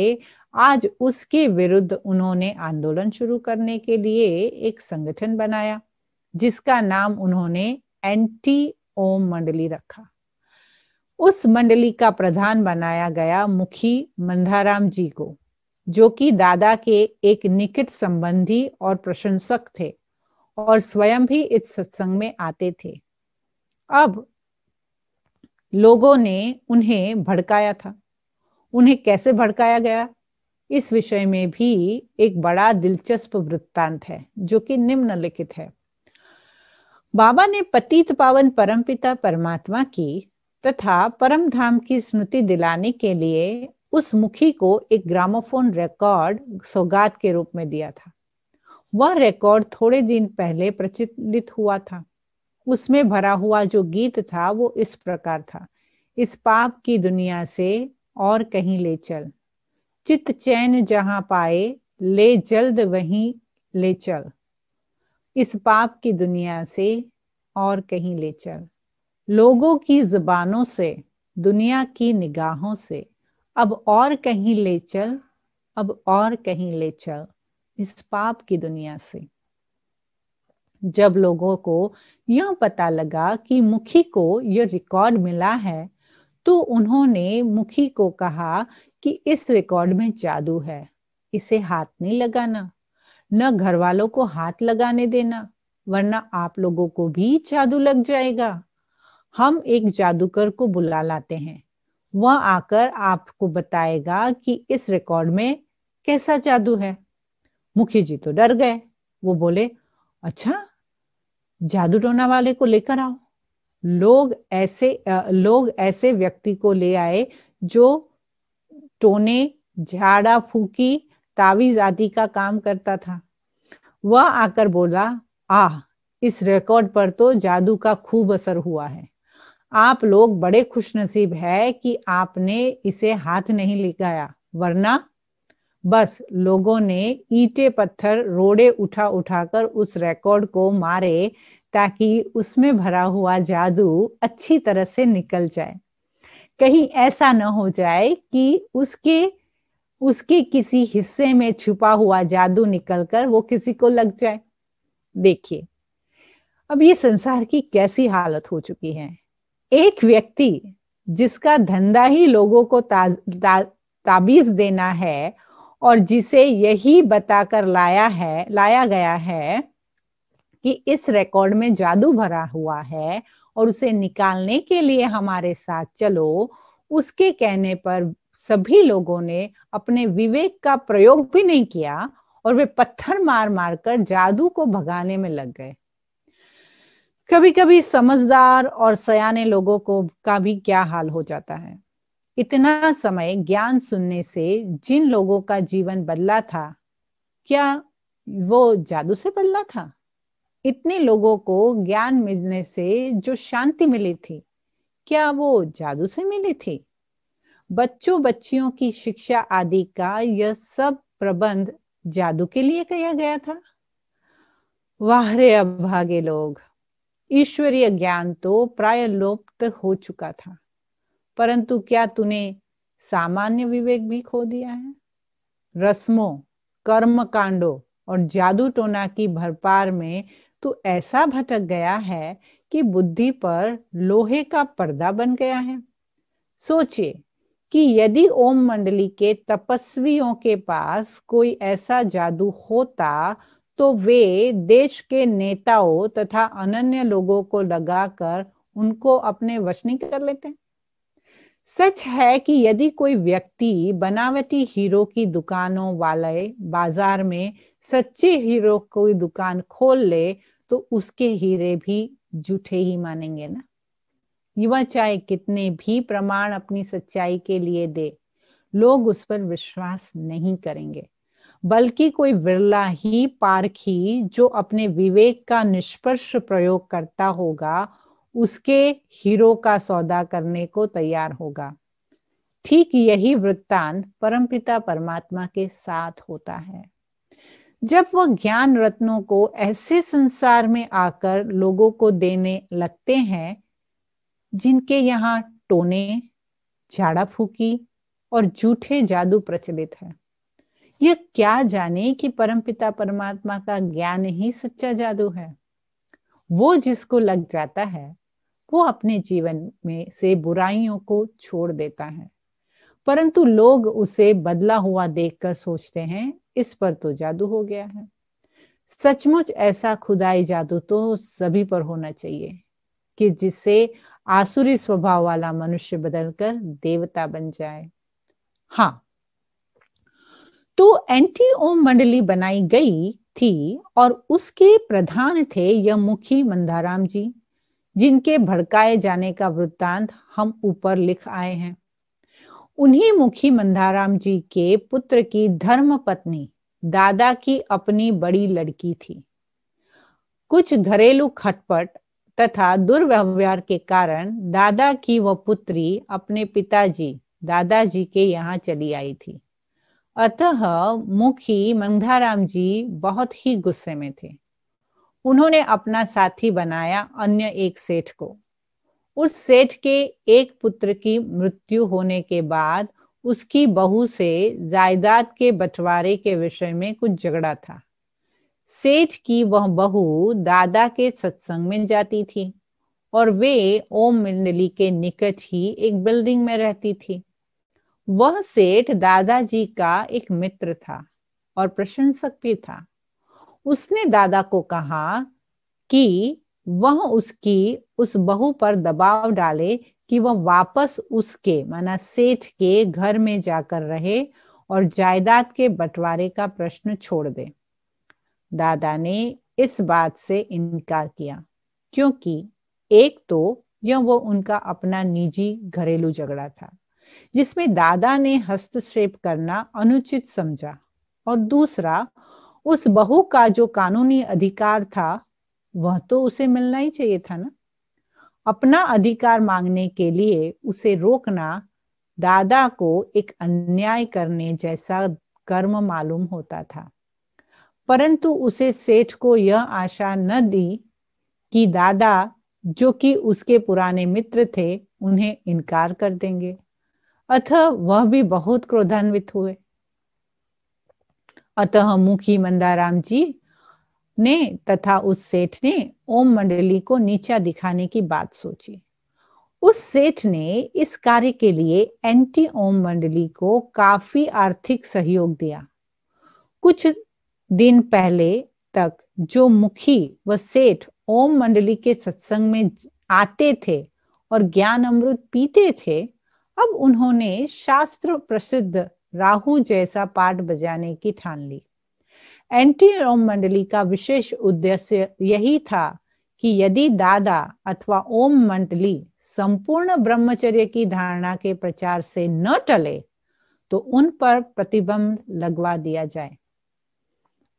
आज उसके विरुद्ध उन्होंने आंदोलन शुरू करने के लिए एक संगठन बनाया जिसका नाम उन्होंने एंटी ओम मंडली रखा उस मंडली का प्रधान बनाया गया मुखी मंधाराम जी को जो कि दादा के एक निकट संबंधी और प्रशंसक थे और स्वयं भी इस सत्संग में आते थे अब लोगों ने उन्हें भड़काया था उन्हें कैसे भड़काया गया इस विषय में भी एक बड़ा दिलचस्प वृत्तांत है जो कि निम्नलिखित है बाबा ने पतित पावन परमपिता परमात्मा की तथा परम धाम की स्मृति दिलाने के लिए उस मुखी को एक ग्रामोफोन रिकॉर्ड सौगात के रूप में दिया था वह रिकॉर्ड थोड़े दिन पहले प्रचलित हुआ था उसमें भरा हुआ जो गीत था वो इस प्रकार था इस पाप की दुनिया से और कहीं ले चल चित चैन जहां पाए ले जल्द वहीं ले चल इस पाप की दुनिया से और कहीं ले चल लोगों की जबानों से दुनिया की निगाहों से अब और कहीं ले चल अब और कहीं ले चल इस पाप की दुनिया से जब लोगों को यह पता लगा कि मुखी को यह रिकॉर्ड मिला है तो उन्होंने मुखी को कहा कि इस रिकॉर्ड में जादू है इसे हाथ नहीं लगाना न घर वालों को हाथ लगाने देना वरना आप लोगों को भी जादू लग जाएगा हम एक जादूकर को बुला लाते हैं वह आकर आपको बताएगा कि इस रिकॉर्ड में कैसा जादू है मुखी जी तो डर गए वो बोले अच्छा जादू टोना वाले को लेकर आओ लोग ऐसे लोग ऐसे व्यक्ति को ले आए जो टोने झाड़ा फूकी तावीज आदि का काम करता था वह आकर बोला आ इस रिकॉर्ड पर तो जादू का खूब असर हुआ है आप लोग बड़े खुशनसीब है कि आपने इसे हाथ नहीं लगाया वरना बस लोगों ने ईटे पत्थर रोड़े उठा उठाकर उस रिकॉर्ड को मारे ताकि उसमें भरा हुआ जादू अच्छी तरह से निकल जाए कहीं ऐसा न हो जाए कि उसके उसके किसी हिस्से में छुपा हुआ जादू निकलकर वो किसी को लग जाए देखिए अब ये संसार की कैसी हालत हो चुकी है एक व्यक्ति जिसका धंधा ही लोगों को ता, ता, ताबीज देना है और जिसे यही बताकर लाया है लाया गया है कि इस रिकॉर्ड में जादू भरा हुआ है और उसे निकालने के लिए हमारे साथ चलो उसके कहने पर सभी लोगों ने अपने विवेक का प्रयोग भी नहीं किया और वे पत्थर मार मार कर जादू को भगाने में लग गए कभी कभी समझदार और सयाने लोगों को का भी क्या हाल हो जाता है इतना समय ज्ञान सुनने से जिन लोगों का जीवन बदला था क्या वो जादू से बदला था इतने लोगों को ज्ञान मिलने से जो शांति मिली थी क्या वो जादू से मिली थी बच्चों बच्चियों की शिक्षा आदि का यह सब प्रबंध जादू के लिए किया गया था वाहरे अभागे लोग ईश्वरीय ज्ञान तो प्राय लुप्त हो चुका था परंतु क्या तूने सामान्य विवेक भी खो दिया है रस्मों कर्म कांडो और जादू टोना की भरपार में तू ऐसा भटक गया है कि बुद्धि पर लोहे का पर्दा बन गया है सोचिए कि यदि ओम मंडली के तपस्वियों के पास कोई ऐसा जादू होता तो वे देश के नेताओं तथा अनन्य लोगों को लगाकर उनको अपने वशनी कर लेते हैं सच है कि यदि कोई व्यक्ति बनावटी हीरो की दुकानों वाले बाजार में सच्चे हीरो की दुकान खोल ले तो उसके हीरे भी झूठे ही मानेंगे ना युवा चाहे कितने भी प्रमाण अपनी सच्चाई के लिए दे लोग उस पर विश्वास नहीं करेंगे बल्कि कोई विरला ही पारखी जो अपने विवेक का निष्पर्ष प्रयोग करता होगा उसके हीरो का सौदा करने को तैयार होगा ठीक यही वृत्तांत परमपिता परमात्मा के साथ होता है जब वह ज्ञान रत्नों को ऐसे संसार में आकर लोगों को देने लगते हैं जिनके यहाँ टोने झाड़ा फूकी और जूठे जादू प्रचलित है यह क्या जाने कि परमपिता परमात्मा का ज्ञान ही सच्चा जादू है वो जिसको लग जाता है वो अपने जीवन में से बुराइयों को छोड़ देता है परंतु लोग उसे बदला हुआ देखकर सोचते हैं इस पर तो जादू हो गया है सचमुच ऐसा खुदाई जादू तो सभी पर होना चाहिए कि जिससे आसुरी स्वभाव वाला मनुष्य बदलकर देवता बन जाए हाँ तो एंटी ओम मंडली बनाई गई थी और उसके प्रधान थे यह मुखी मंदाराम जी जिनके भड़काए जाने का वृत्तांत हम ऊपर लिख आए हैं उन्हीं मुखी मंदाराम जी के पुत्र की धर्म पत्नी दादा की अपनी बड़ी लड़की थी कुछ घरेलू खटपट तथा दुर्व्यवहार के कारण दादा की वह पुत्री अपने पिताजी दादाजी के यहाँ चली आई थी अतः मुखी मंदाराम जी बहुत ही गुस्से में थे उन्होंने अपना साथी बनाया अन्य एक सेठ को उस सेठ के एक पुत्र की मृत्यु होने के बाद उसकी बहू से जायदाद के बंटवारे के विषय में कुछ झगड़ा था सेठ की वह बहू दादा के सत्संग में जाती थी और वे ओम मंडली के निकट ही एक बिल्डिंग में रहती थी वह सेठ दादाजी का एक मित्र था और प्रशंसक भी था उसने दादा को कहा कि वह उसकी उस बहू पर दबाव डाले कि वह वापस उसके माना सेठ के घर में जाकर रहे और जायदाद के बंटवारे का प्रश्न छोड़ दे दादा ने इस बात से इनकार किया क्योंकि एक तो यह वो उनका अपना निजी घरेलू झगड़ा था जिसमें दादा ने हस्तक्षेप करना अनुचित समझा और दूसरा उस बहू का जो कानूनी अधिकार था वह तो उसे मिलना ही चाहिए था ना अपना अधिकार मांगने के लिए उसे रोकना दादा को एक अन्याय करने जैसा कर्म मालूम होता था परंतु उसे सेठ को यह आशा न दी कि दादा जो कि उसके पुराने मित्र थे उन्हें इनकार कर देंगे अथ वह भी बहुत क्रोधान्वित हुए अतः मुखी मंदाराम जी ने तथा उस सेठ ने ओम मंडली को नीचा दिखाने की बात सोची उस सेठ ने इस कार्य के लिए एंटी ओम मंडली को काफी आर्थिक सहयोग दिया कुछ दिन पहले तक जो मुखी व सेठ ओम मंडली के सत्संग में आते थे और ज्ञान अमृत पीते थे अब उन्होंने शास्त्र प्रसिद्ध राहु जैसा पाठ बजाने की ठान ली एंटी ओम मंडली का विशेष उद्देश्य यही था कि यदि दादा अथवा ओम मंडली संपूर्ण ब्रह्मचर्य की धारणा के प्रचार से न टले तो उन पर प्रतिबंध लगवा दिया जाए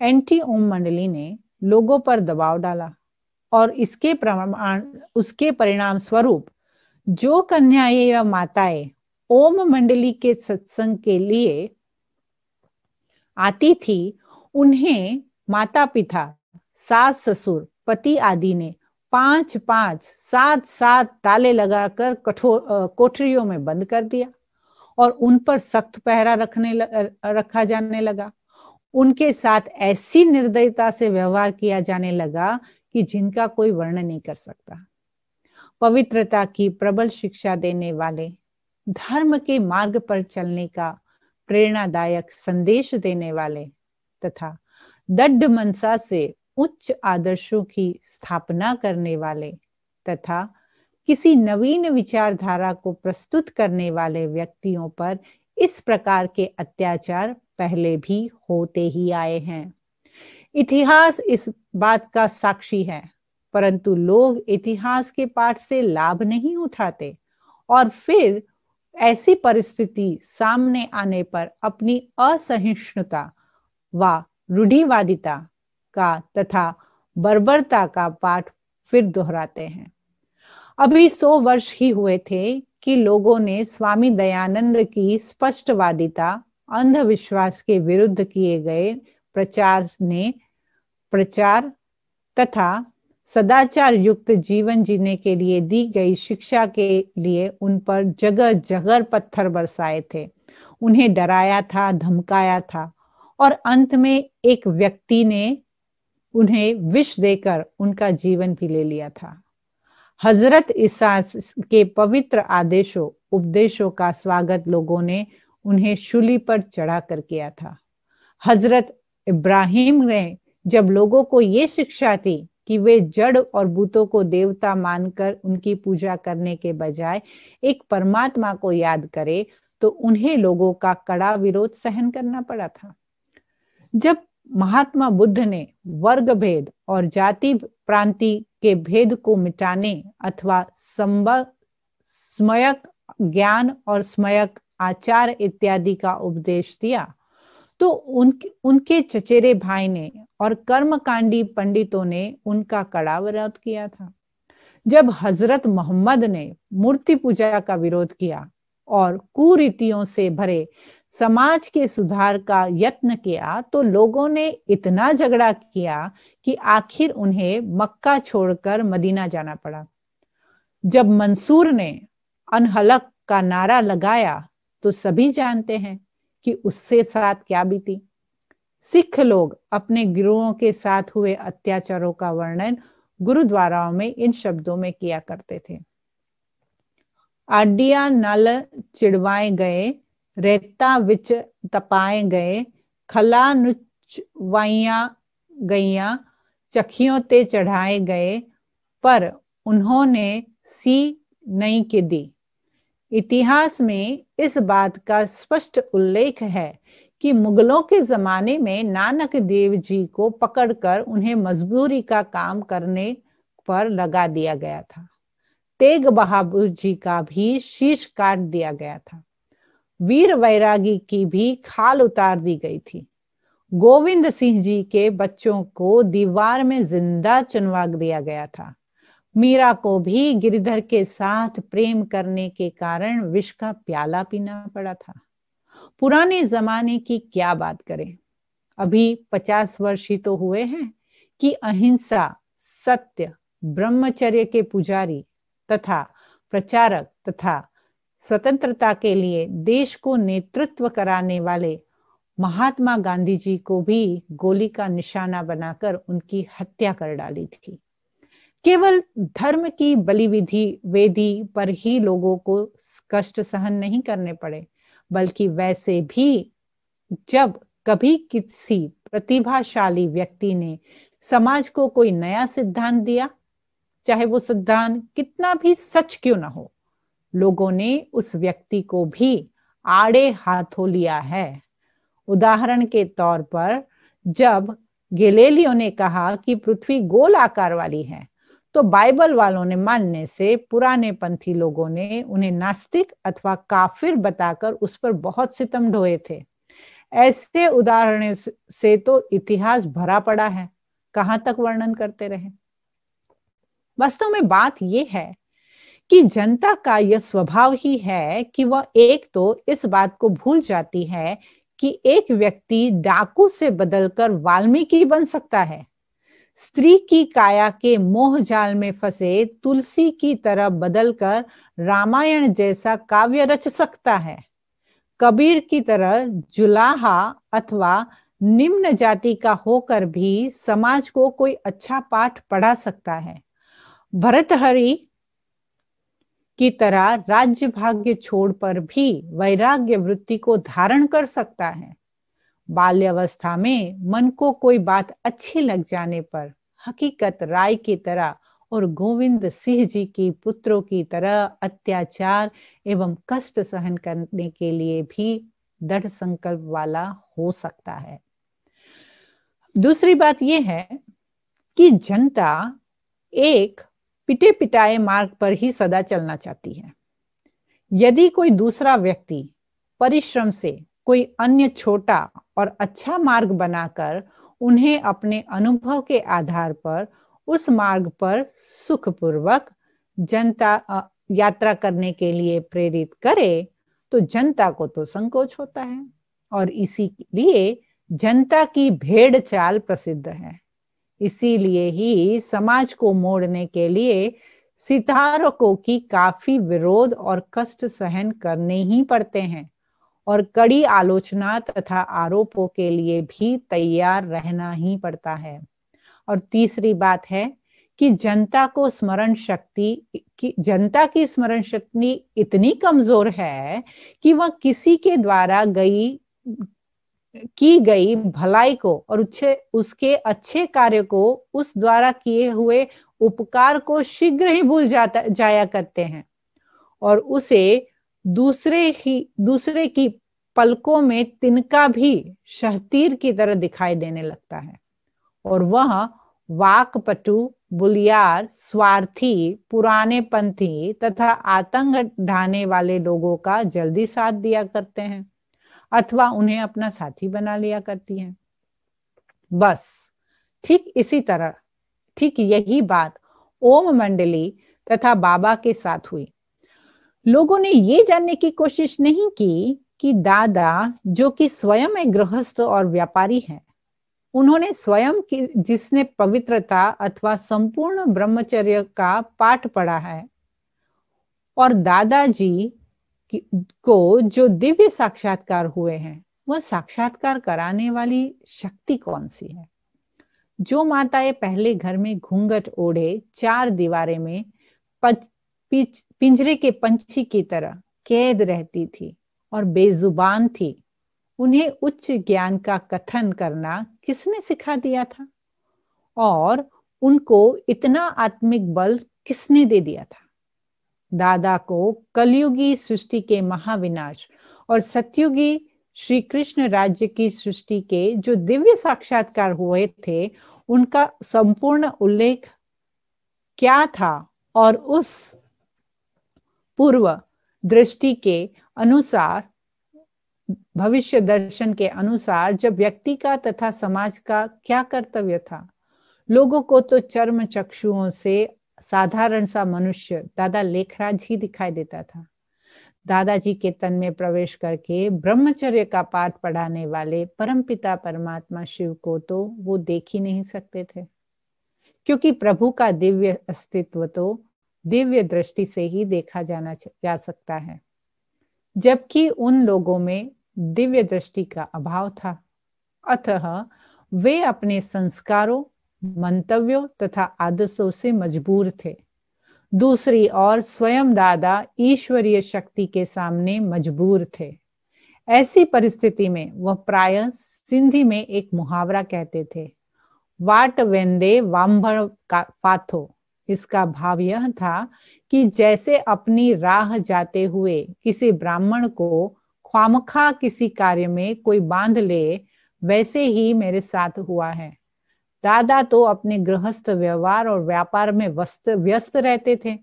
एंटी ओम मंडली ने लोगों पर दबाव डाला और इसके प्रमाण उसके परिणाम स्वरूप जो कन्याएं या माताएं ओम मंडली के सत्संग के लिए आती थी उन्हें माता पिता सास ससुर पति आदि ने पांच पांच सात सात ताले लगाकर कठोर कोठरियों में बंद कर दिया और उन पर सख्त पहरा रखने ल, रखा जाने लगा उनके साथ ऐसी निर्दयता से व्यवहार किया जाने लगा कि जिनका कोई वर्णन नहीं कर सकता पवित्रता की प्रबल शिक्षा देने वाले धर्म के मार्ग पर चलने का प्रेरणादायक संदेश देने वाले तथा दड्ड मनसा से उच्च आदर्शों की स्थापना करने वाले तथा किसी नवीन विचारधारा को प्रस्तुत करने वाले व्यक्तियों पर इस प्रकार के अत्याचार पहले भी होते ही आए हैं इतिहास इस बात का साक्षी है परंतु लोग इतिहास के पाठ से लाभ नहीं उठाते और फिर ऐसी परिस्थिति सामने आने पर अपनी असहिष्णुता व रूढ़िवादिता का तथा बर्बरता का पाठ फिर दोहराते हैं अभी सौ वर्ष ही हुए थे कि लोगों ने स्वामी दयानंद की स्पष्टवादिता अंधविश्वास के विरुद्ध किए गए प्रचार ने प्रचार तथा सदाचार युक्त जीवन जीने के लिए दी गई शिक्षा के लिए उन पर जगह जगह पत्थर बरसाए थे उन्हें डराया था धमकाया था और अंत में एक व्यक्ति ने उन्हें विष देकर उनका जीवन भी ले लिया था हजरत ईसा के पवित्र आदेशों उपदेशों का स्वागत लोगों ने उन्हें शुली पर चढ़ा कर किया था हजरत इब्राहिम ने जब लोगों को ये शिक्षा थी कि वे जड़ और भूतों को देवता मानकर उनकी पूजा करने के बजाय एक परमात्मा को याद करे तो उन्हें लोगों का कड़ा विरोध सहन करना पड़ा था जब महात्मा बुद्ध ने वर्ग भेद और जाति प्रांति के भेद को मिटाने अथवा स्मयक ज्ञान और स्मयक आचार इत्यादि का उपदेश दिया तो उनके उनके चचेरे भाई ने और कर्मकांडी पंडितों ने उनका कड़ा विरोध किया था जब हजरत मोहम्मद ने मूर्ति पूजा का विरोध किया और कुरीतियों से भरे समाज के सुधार का यत्न किया तो लोगों ने इतना झगड़ा किया कि आखिर उन्हें मक्का छोड़कर मदीना जाना पड़ा जब मंसूर ने अनहलक का नारा लगाया तो सभी जानते हैं कि उससे साथ क्या बीती सिख लोग अपने गुरुओं के साथ हुए अत्याचारों का वर्णन गुरुद्वाराओं में इन शब्दों में किया करते थे आडिया नल चिड़वाए गए रेता विच तपाए गए खला नुचवाइया गईया चखियों ते चढ़ाए गए पर उन्होंने सी नहीं के दी इतिहास में इस बात का स्पष्ट उल्लेख है कि मुगलों के जमाने में नानक देव जी को पकड़कर उन्हें मजदूरी का काम करने पर लगा दिया गया था तेग बहादुर जी का भी शीश काट दिया गया था वीर वैरागी की भी खाल उतार दी गई थी गोविंद सिंह जी के बच्चों को दीवार में जिंदा चुनवा दिया गया था मीरा को भी गिरिधर के साथ प्रेम करने के कारण विष का प्याला पीना पड़ा था पुराने जमाने की क्या बात करें अभी पचास वर्ष ही तो हुए हैं कि अहिंसा सत्य ब्रह्मचर्य के पुजारी तथा प्रचारक तथा स्वतंत्रता के लिए देश को नेतृत्व कराने वाले महात्मा गांधी जी को भी गोली का निशाना बनाकर उनकी हत्या कर डाली थी केवल धर्म की बलि विधि वेदी पर ही लोगों को कष्ट सहन नहीं करने पड़े बल्कि वैसे भी जब कभी किसी प्रतिभाशाली व्यक्ति ने समाज को कोई नया सिद्धांत दिया चाहे वो सिद्धांत कितना भी सच क्यों ना हो लोगों ने उस व्यक्ति को भी आड़े हाथों लिया है उदाहरण के तौर पर जब गेलेलियो ने कहा कि पृथ्वी गोल आकार वाली है तो बाइबल वालों ने मानने से पुराने पंथी लोगों ने उन्हें नास्तिक अथवा काफिर बताकर उस पर बहुत सितम ढोए थे ऐसे उदाहरण से तो इतिहास भरा पड़ा है कहाँ तक वर्णन करते रहे वास्तव में बात यह है कि जनता का यह स्वभाव ही है कि वह एक तो इस बात को भूल जाती है कि एक व्यक्ति डाकू से बदलकर वाल्मीकि बन सकता है स्त्री की काया के मोह जाल में फंसे तुलसी की तरह बदलकर रामायण जैसा काव्य रच सकता है कबीर की तरह जुलाहा अथवा निम्न जाति का होकर भी समाज को कोई अच्छा पाठ पढ़ा सकता है भरतहरि की तरह राज्य भाग्य छोड़ पर भी वैराग्य वृत्ति को धारण कर सकता है बाल्यावस्था में मन को कोई बात अच्छी लग जाने पर हकीकत राय की तरह और गोविंद सिंह जी की पुत्रों की तरह अत्याचार एवं कष्ट सहन करने के लिए भी दृढ़ संकल्प वाला हो सकता है दूसरी बात यह है कि जनता एक पिटे पिटाए मार्ग पर ही सदा चलना चाहती है यदि कोई दूसरा व्यक्ति परिश्रम से कोई अन्य छोटा और अच्छा मार्ग बनाकर उन्हें अपने अनुभव के आधार पर उस मार्ग पर सुखपूर्वक जनता यात्रा करने के लिए प्रेरित करे तो जनता को तो संकोच होता है और इसी लिए जनता की भेड़ चाल प्रसिद्ध है इसीलिए ही समाज को मोड़ने के लिए सितारकों की काफी विरोध और कष्ट सहन करने ही पड़ते हैं और कड़ी आलोचना तथा आरोपों के लिए भी तैयार रहना ही पड़ता है और तीसरी बात है कि जनता को स्मरण शक्ति की जनता की स्मरण शक्ति इतनी कमजोर है कि वह किसी के द्वारा गई की गई भलाई को और उच्चे उसके अच्छे कार्य को उस द्वारा किए हुए उपकार को शीघ्र ही भूल जाता जाया करते हैं और उसे दूसरे ही दूसरे की पलकों में तिनका भी शहतीर की तरह दिखाई देने लगता है और वह वाकपटु बुलियार स्वार्थी पुराने पंथी तथा आतंक ढाने वाले लोगों का जल्दी साथ दिया करते हैं अथवा उन्हें अपना साथी बना लिया करती हैं बस ठीक इसी तरह ठीक यही बात ओम मंडली तथा बाबा के साथ हुई लोगों ने ये जानने की कोशिश नहीं की कि दादा जो कि स्वयं एक गृहस्थ और व्यापारी है उन्होंने स्वयं की जिसने पवित्रता अथवा संपूर्ण ब्रह्मचर्य का पाठ पढ़ा है और दादाजी को जो दिव्य साक्षात्कार हुए हैं वह साक्षात्कार कराने वाली शक्ति कौन सी है जो माताएं पहले घर में घूंघट ओढ़े चार दीवारे में पच, पिंजरे के पंछी की तरह कैद रहती थी और बेजुबान थी उन्हें उच्च ज्ञान का कथन करना किसने सिखा दिया था और उनको इतना आत्मिक बल किसने दे दिया था दादा को कलयुगी सृष्टि के महाविनाश और सत्युगी श्री कृष्ण राज्य की सृष्टि के जो दिव्य साक्षात्कार हुए थे उनका संपूर्ण उल्लेख क्या था और उस पूर्व दृष्टि के अनुसार भविष्य दर्शन के अनुसार जब व्यक्ति का तथा समाज का क्या कर्तव्य था लोगों को तो चर्म चक्षुओं से साधारण सा मनुष्य दादा लेखराज ही दिखाई देता था दादाजी के तन में प्रवेश करके ब्रह्मचर्य का पाठ पढ़ाने वाले परमपिता परमात्मा शिव को तो वो देख ही नहीं सकते थे क्योंकि प्रभु का दिव्य अस्तित्व तो दिव्य दृष्टि से ही देखा जाना जा सकता है जबकि उन लोगों में दिव्य दृष्टि का अभाव था अतः वे अपने संस्कारों मंतव्यों तथा आदर्शों से मजबूर थे दूसरी ओर स्वयं दादा ईश्वरीय शक्ति के सामने मजबूर थे ऐसी परिस्थिति में वह प्राय सिंधी में एक मुहावरा कहते थे वाट वेंदे का पाथो इसका भाव यह था कि जैसे अपनी राह जाते हुए किसी ब्राह्मण को ख्वामखा किसी कार्य में कोई बांध ले वैसे ही मेरे साथ हुआ है दादा तो अपने गृहस्थ व्यवहार और व्यापार में व्यस्त रहते थे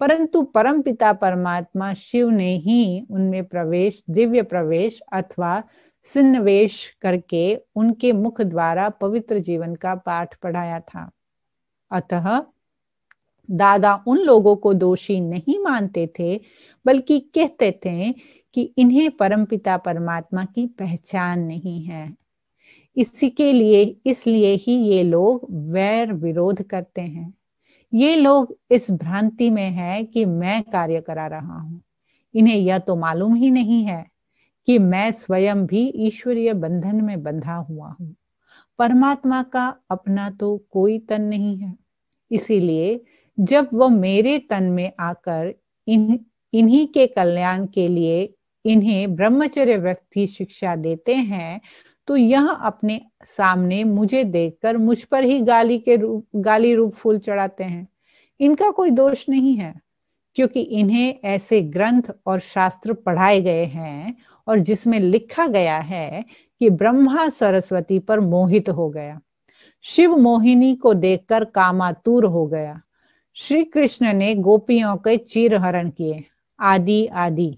परंतु परम पिता परमात्मा शिव ने ही उनमें प्रवेश दिव्य प्रवेश अथवा सिन्नवेश करके उनके मुख द्वारा पवित्र जीवन का पाठ पढ़ाया था अतः दादा उन लोगों को दोषी नहीं मानते थे बल्कि कहते थे कि इन्हें परमपिता परमात्मा की पहचान नहीं है इसी के लिए इसलिए ही ये लोग वैर विरोध करते हैं ये लोग इस भ्रांति में है कि मैं कार्य करा रहा हूं इन्हें यह तो मालूम ही नहीं है कि मैं स्वयं भी ईश्वरीय बंधन में बंधा हुआ हूं परमात्मा का अपना तो कोई तन नहीं है इसीलिए जब वह मेरे तन में आकर इन इन्हीं के कल्याण के लिए इन्हें ब्रह्मचर्य व्यक्ति शिक्षा देते हैं तो यह अपने सामने मुझे देखकर मुझ पर ही गाली के रूप गाली रूप फूल चढ़ाते हैं इनका कोई दोष नहीं है क्योंकि इन्हें ऐसे ग्रंथ और शास्त्र पढ़ाए गए हैं और जिसमें लिखा गया है कि ब्रह्मा सरस्वती पर मोहित हो गया शिव मोहिनी को देखकर कामातूर हो गया श्री कृष्ण ने गोपियों के चीरहरण किए आदि आदि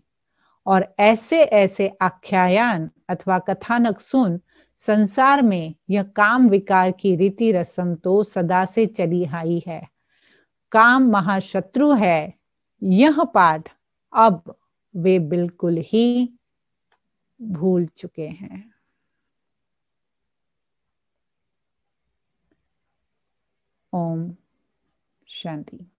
और ऐसे ऐसे आख्यायन अथवा कथानक सुन संसार में यह काम विकार की रीति रस्म तो सदा से चली आई है काम महाशत्रु है यह पाठ अब वे बिल्कुल ही भूल चुके हैं ओम शांति